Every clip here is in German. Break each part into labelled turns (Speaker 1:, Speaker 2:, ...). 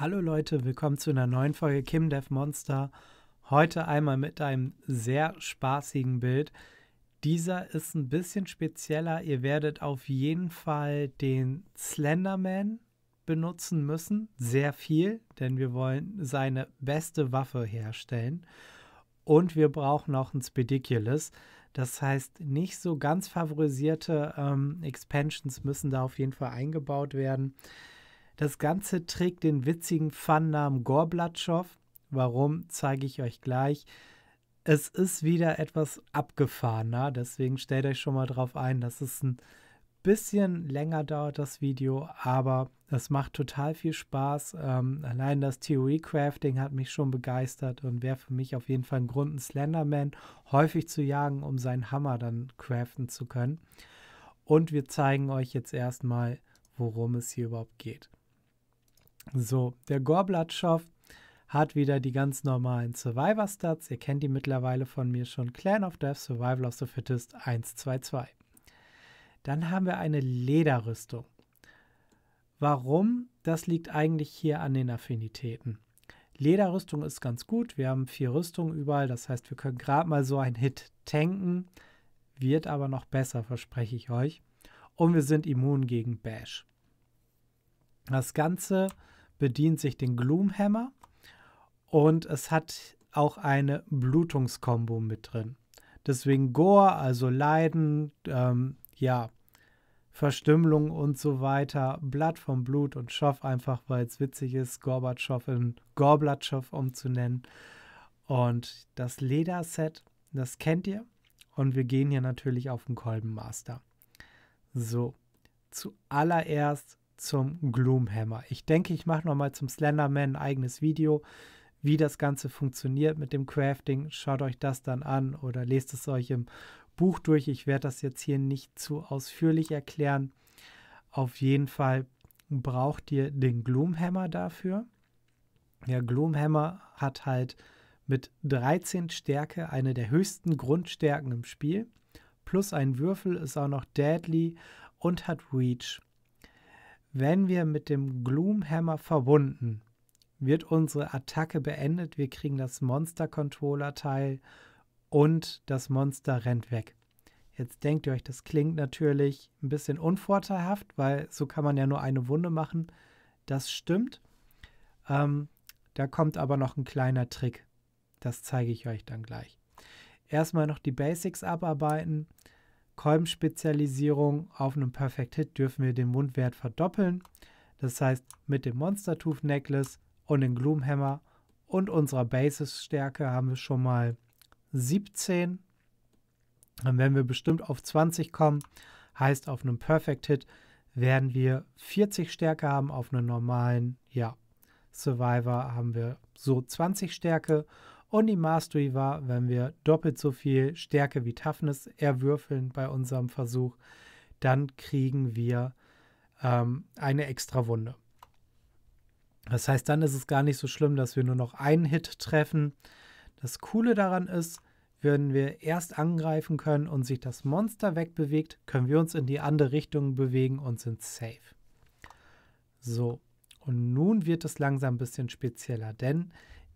Speaker 1: Hallo Leute, willkommen zu einer neuen Folge Kim Dev Monster. Heute einmal mit einem sehr spaßigen Bild. Dieser ist ein bisschen spezieller. Ihr werdet auf jeden Fall den Slenderman benutzen müssen. Sehr viel, denn wir wollen seine beste Waffe herstellen. Und wir brauchen auch ein Spediculous. Das heißt, nicht so ganz favorisierte ähm, Expansions müssen da auf jeden Fall eingebaut werden. Das Ganze trägt den witzigen Fun-Namen Gorblatschow. Warum, zeige ich euch gleich. Es ist wieder etwas abgefahrener, deswegen stellt euch schon mal drauf ein, dass es ein bisschen länger dauert, das Video, aber es macht total viel Spaß. Ähm, allein das Theorie-Crafting hat mich schon begeistert und wäre für mich auf jeden Fall ein Grund, einen Slenderman häufig zu jagen, um seinen Hammer dann craften zu können. Und wir zeigen euch jetzt erstmal, worum es hier überhaupt geht. So, der Gorblatschow hat wieder die ganz normalen Survivor-Stats. Ihr kennt die mittlerweile von mir schon. Clan of Death, Survival of the Fittest 122. Dann haben wir eine Lederrüstung. Warum? Das liegt eigentlich hier an den Affinitäten. Lederrüstung ist ganz gut. Wir haben vier Rüstungen überall. Das heißt, wir können gerade mal so einen Hit tanken. Wird aber noch besser, verspreche ich euch. Und wir sind immun gegen Bash. Das Ganze bedient sich den Gloomhammer und es hat auch eine Blutungskombo mit drin. Deswegen Gore, also Leiden, ähm, ja, Verstümmelung und so weiter, Blatt vom Blut und Schoff einfach, weil es witzig ist, Gorbatschow in Gorbatschow umzunennen. Und das Lederset, das kennt ihr. Und wir gehen hier natürlich auf den Kolbenmaster. So, zuallererst zum Gloomhammer. Ich denke, ich mache nochmal zum Slenderman ein eigenes Video, wie das Ganze funktioniert mit dem Crafting. Schaut euch das dann an oder lest es euch im Buch durch. Ich werde das jetzt hier nicht zu ausführlich erklären. Auf jeden Fall braucht ihr den Gloomhammer dafür. Der Gloomhammer hat halt mit 13 Stärke eine der höchsten Grundstärken im Spiel. Plus ein Würfel ist auch noch Deadly und hat Reach. Wenn wir mit dem Gloomhammer verbunden, wird unsere Attacke beendet. Wir kriegen das Monster-Controller-Teil und das Monster rennt weg. Jetzt denkt ihr euch, das klingt natürlich ein bisschen unvorteilhaft, weil so kann man ja nur eine Wunde machen. Das stimmt. Ähm, da kommt aber noch ein kleiner Trick. Das zeige ich euch dann gleich. Erstmal noch die Basics abarbeiten. Kolbenspezialisierung auf einem Perfect Hit dürfen wir den Mundwert verdoppeln. Das heißt, mit dem Monster Tooth Necklace und dem Gloomhammer und unserer Basisstärke haben wir schon mal 17. Dann werden wir bestimmt auf 20 kommen. Heißt, auf einem Perfect Hit werden wir 40 Stärke haben. Auf einem normalen ja, Survivor haben wir so 20 Stärke. Und die Mastery war, wenn wir doppelt so viel Stärke wie Toughness erwürfeln bei unserem Versuch, dann kriegen wir ähm, eine extra Wunde. Das heißt, dann ist es gar nicht so schlimm, dass wir nur noch einen Hit treffen. Das Coole daran ist, wenn wir erst angreifen können und sich das Monster wegbewegt, können wir uns in die andere Richtung bewegen und sind safe. So, und nun wird es langsam ein bisschen spezieller, denn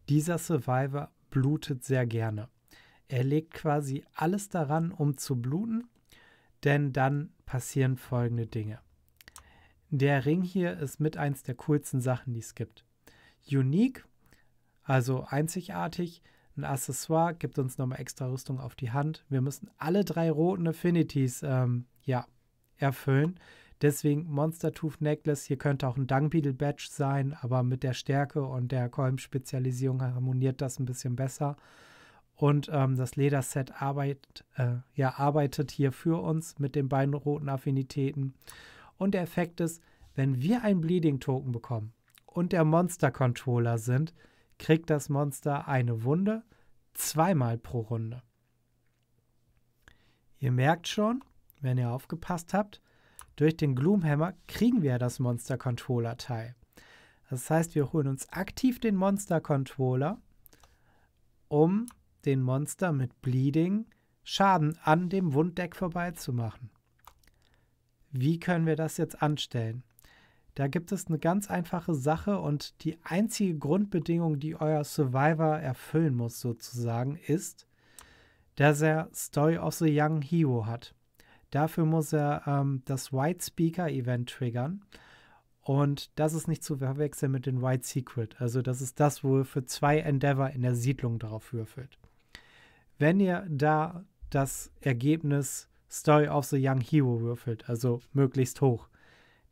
Speaker 1: dieser Survivor blutet sehr gerne. Er legt quasi alles daran, um zu bluten, denn dann passieren folgende Dinge. Der Ring hier ist mit eins der coolsten Sachen, die es gibt. Unique, also einzigartig, ein Accessoire, gibt uns nochmal extra Rüstung auf die Hand. Wir müssen alle drei roten Affinities ähm, ja, erfüllen. Deswegen Monster Tooth Necklace, hier könnte auch ein Dung Beetle Badge sein, aber mit der Stärke und der Kolben-Spezialisierung harmoniert das ein bisschen besser. Und ähm, das Lederset arbeitet, äh, ja, arbeitet hier für uns mit den beiden roten Affinitäten. Und der Effekt ist, wenn wir ein Bleeding-Token bekommen und der Monster-Controller sind, kriegt das Monster eine Wunde zweimal pro Runde. Ihr merkt schon, wenn ihr aufgepasst habt, durch den Gloomhammer kriegen wir das Monster Controller Teil. Das heißt, wir holen uns aktiv den Monster Controller, um den Monster mit Bleeding Schaden an dem Wunddeck vorbeizumachen. Wie können wir das jetzt anstellen? Da gibt es eine ganz einfache Sache und die einzige Grundbedingung, die euer Survivor erfüllen muss sozusagen, ist, dass er Story of the Young Hero hat. Dafür muss er ähm, das White Speaker Event triggern. Und das ist nicht zu verwechseln mit dem White Secret. Also das ist das, wo er für zwei Endeavor in der Siedlung darauf würfelt. Wenn ihr da das Ergebnis Story of the Young Hero würfelt, also möglichst hoch,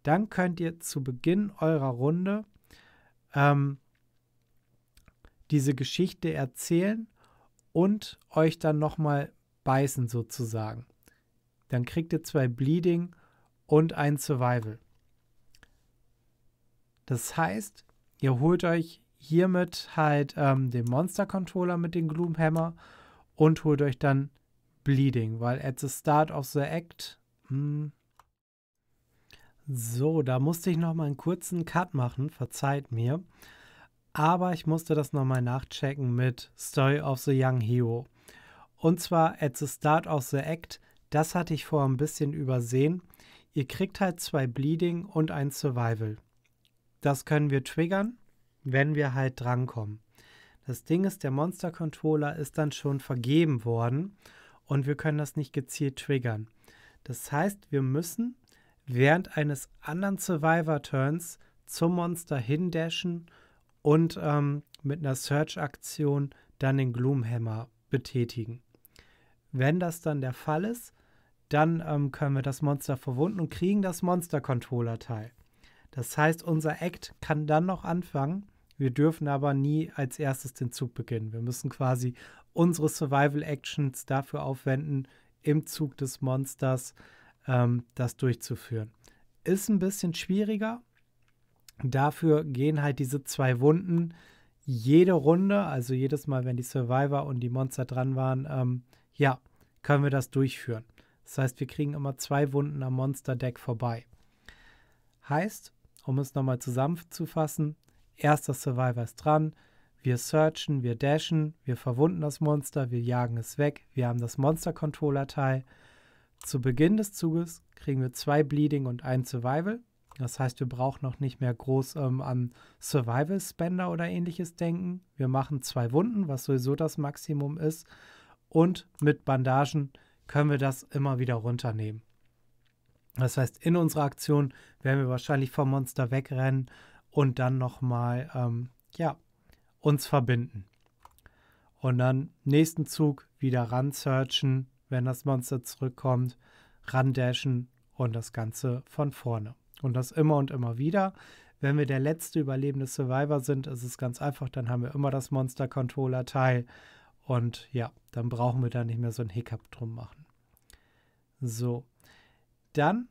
Speaker 1: dann könnt ihr zu Beginn eurer Runde ähm, diese Geschichte erzählen und euch dann nochmal beißen sozusagen dann kriegt ihr zwei Bleeding und ein Survival. Das heißt, ihr holt euch hiermit halt ähm, den Monster-Controller mit dem Gloomhammer und holt euch dann Bleeding, weil at the start of the act. Mh. Hm. So, da musste ich nochmal einen kurzen Cut machen, verzeiht mir. Aber ich musste das nochmal nachchecken mit Story of the Young Hero. Und zwar at the start of the act das hatte ich vor ein bisschen übersehen. Ihr kriegt halt zwei Bleeding und ein Survival. Das können wir triggern, wenn wir halt drankommen. Das Ding ist, der Monster Controller ist dann schon vergeben worden und wir können das nicht gezielt triggern. Das heißt, wir müssen während eines anderen Survivor-Turns zum Monster hindashen und ähm, mit einer Search-Aktion dann den Gloomhammer betätigen. Wenn das dann der Fall ist, dann ähm, können wir das Monster verwunden und kriegen das Monster-Controller-Teil. Das heißt, unser Act kann dann noch anfangen. Wir dürfen aber nie als erstes den Zug beginnen. Wir müssen quasi unsere Survival-Actions dafür aufwenden, im Zug des Monsters ähm, das durchzuführen. Ist ein bisschen schwieriger. Dafür gehen halt diese zwei Wunden jede Runde, also jedes Mal, wenn die Survivor und die Monster dran waren, ähm, ja, können wir das durchführen. Das heißt, wir kriegen immer zwei Wunden am Monster-Deck vorbei. Heißt, um es nochmal zusammenzufassen, erster Survivor ist dran, wir searchen, wir dashen, wir verwunden das Monster, wir jagen es weg, wir haben das Monster-Controller-Teil. Zu Beginn des Zuges kriegen wir zwei Bleeding und ein Survival. Das heißt, wir brauchen noch nicht mehr groß ähm, an Survival-Spender oder ähnliches denken. Wir machen zwei Wunden, was sowieso das Maximum ist. Und mit Bandagen können wir das immer wieder runternehmen. Das heißt, in unserer Aktion werden wir wahrscheinlich vom Monster wegrennen und dann nochmal, ähm, ja, uns verbinden. Und dann nächsten Zug wieder ransearchen, wenn das Monster zurückkommt, randashen und das Ganze von vorne. Und das immer und immer wieder. Wenn wir der letzte überlebende Survivor sind, ist es ganz einfach, dann haben wir immer das Monster-Controller-Teil und ja, dann brauchen wir da nicht mehr so ein Hiccup drum machen. So, dann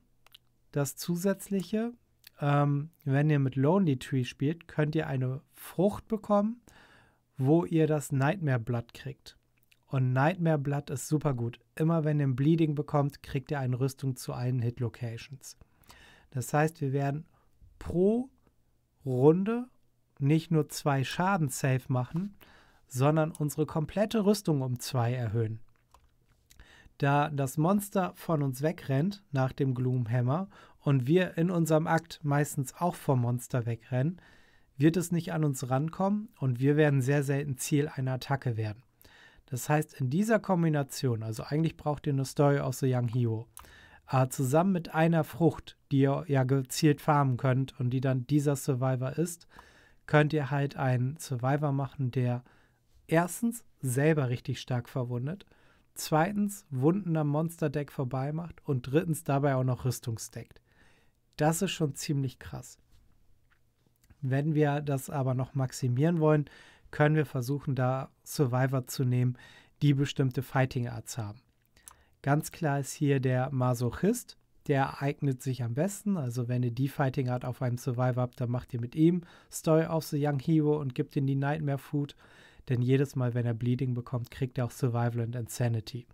Speaker 1: das zusätzliche. Ähm, wenn ihr mit Lonely Tree spielt, könnt ihr eine Frucht bekommen, wo ihr das Nightmare Blood kriegt. Und Nightmare Blood ist super gut. Immer wenn ihr ein Bleeding bekommt, kriegt ihr eine Rüstung zu allen Hit Locations. Das heißt, wir werden pro Runde nicht nur zwei Schaden safe machen, sondern unsere komplette Rüstung um zwei erhöhen. Da das Monster von uns wegrennt nach dem Gloomhammer und wir in unserem Akt meistens auch vom Monster wegrennen, wird es nicht an uns rankommen und wir werden sehr selten Ziel einer Attacke werden. Das heißt, in dieser Kombination, also eigentlich braucht ihr eine Story aus The Young Hero, aber äh, zusammen mit einer Frucht, die ihr ja gezielt farmen könnt und die dann dieser Survivor ist, könnt ihr halt einen Survivor machen, der erstens selber richtig stark verwundet, zweitens Wunden am Monsterdeck vorbeimacht und drittens dabei auch noch Rüstung Rüstungsdeckt. Das ist schon ziemlich krass. Wenn wir das aber noch maximieren wollen, können wir versuchen, da Survivor zu nehmen, die bestimmte Fighting Arts haben. Ganz klar ist hier der Masochist, der eignet sich am besten. Also wenn ihr die Fighting Art auf einem Survivor habt, dann macht ihr mit ihm Story of the Young Hero und gebt ihm die Nightmare Food denn jedes Mal, wenn er Bleeding bekommt, kriegt er auch Survival und Insanity.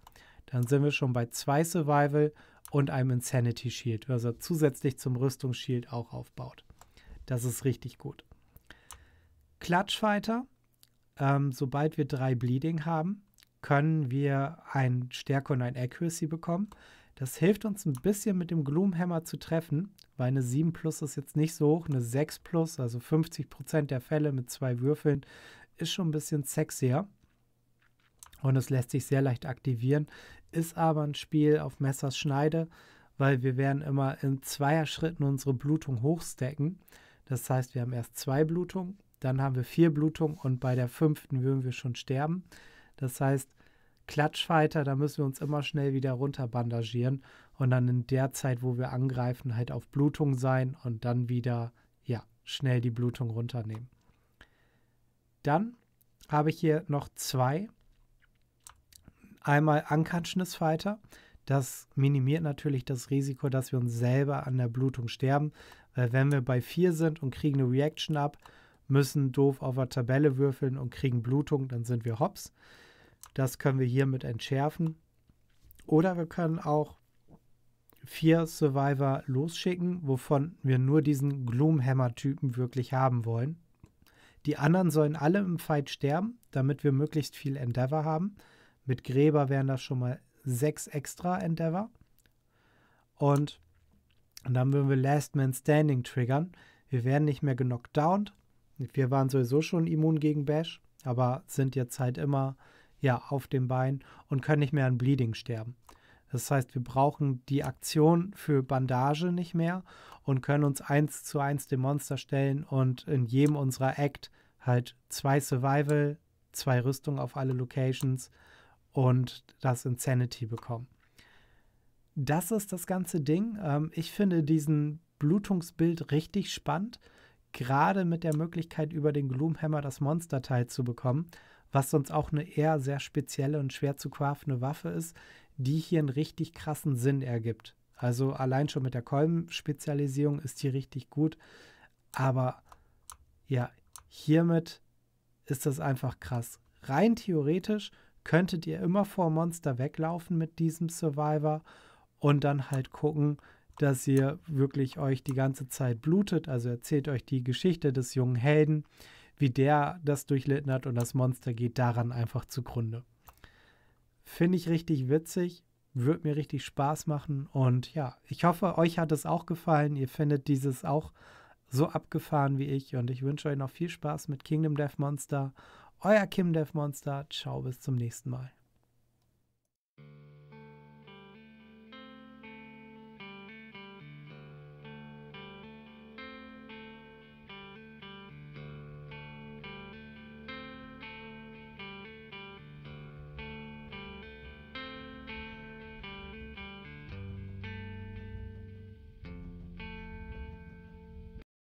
Speaker 1: Dann sind wir schon bei zwei Survival und einem Insanity Shield, was er zusätzlich zum Rüstungsschild auch aufbaut. Das ist richtig gut. Klatschfighter, ähm, sobald wir drei Bleeding haben, können wir ein Stärke und ein Accuracy bekommen. Das hilft uns ein bisschen mit dem Gloomhammer zu treffen, weil eine 7 plus ist jetzt nicht so hoch, eine 6 plus, also 50% der Fälle mit zwei Würfeln ist schon ein bisschen sexier und es lässt sich sehr leicht aktivieren, ist aber ein Spiel auf Messers Schneide, weil wir werden immer in zweier Schritten unsere Blutung hochstecken. Das heißt, wir haben erst zwei Blutungen, dann haben wir vier Blutungen und bei der fünften würden wir schon sterben. Das heißt, Klatschfighter, da müssen wir uns immer schnell wieder runter bandagieren und dann in der Zeit, wo wir angreifen, halt auf Blutung sein und dann wieder, ja, schnell die Blutung runternehmen. Dann habe ich hier noch zwei. Einmal Unconscious Fighter. Das minimiert natürlich das Risiko, dass wir uns selber an der Blutung sterben. Weil wenn wir bei 4 sind und kriegen eine Reaction ab, müssen doof auf der Tabelle würfeln und kriegen Blutung, dann sind wir hops. Das können wir hiermit entschärfen. Oder wir können auch vier Survivor losschicken, wovon wir nur diesen Gloomhammer-Typen wirklich haben wollen. Die anderen sollen alle im Fight sterben, damit wir möglichst viel Endeavor haben. Mit Gräber wären das schon mal sechs extra Endeavor. Und, und dann würden wir Last Man Standing triggern. Wir werden nicht mehr genockt down. Wir waren sowieso schon immun gegen Bash, aber sind jetzt halt immer ja, auf dem Bein und können nicht mehr an Bleeding sterben. Das heißt, wir brauchen die Aktion für Bandage nicht mehr und können uns eins zu eins dem Monster stellen und in jedem unserer Act halt zwei Survival, zwei Rüstung auf alle Locations und das Insanity bekommen. Das ist das ganze Ding. Ähm, ich finde diesen Blutungsbild richtig spannend, gerade mit der Möglichkeit, über den Gloomhammer das Monster-Teil zu bekommen, was sonst auch eine eher sehr spezielle und schwer zu craftende Waffe ist, die hier einen richtig krassen Sinn ergibt. Also allein schon mit der Kolben-Spezialisierung ist hier richtig gut. Aber ja, hiermit ist das einfach krass. Rein theoretisch könntet ihr immer vor Monster weglaufen mit diesem Survivor und dann halt gucken, dass ihr wirklich euch die ganze Zeit blutet. Also erzählt euch die Geschichte des jungen Helden, wie der das durchlitten hat und das Monster geht daran einfach zugrunde. Finde ich richtig witzig, wird mir richtig Spaß machen. Und ja, ich hoffe, euch hat es auch gefallen. Ihr findet dieses auch so abgefahren wie ich. Und ich wünsche euch noch viel Spaß mit Kingdom Death Monster. Euer Kim Death Monster. Ciao, bis zum nächsten Mal.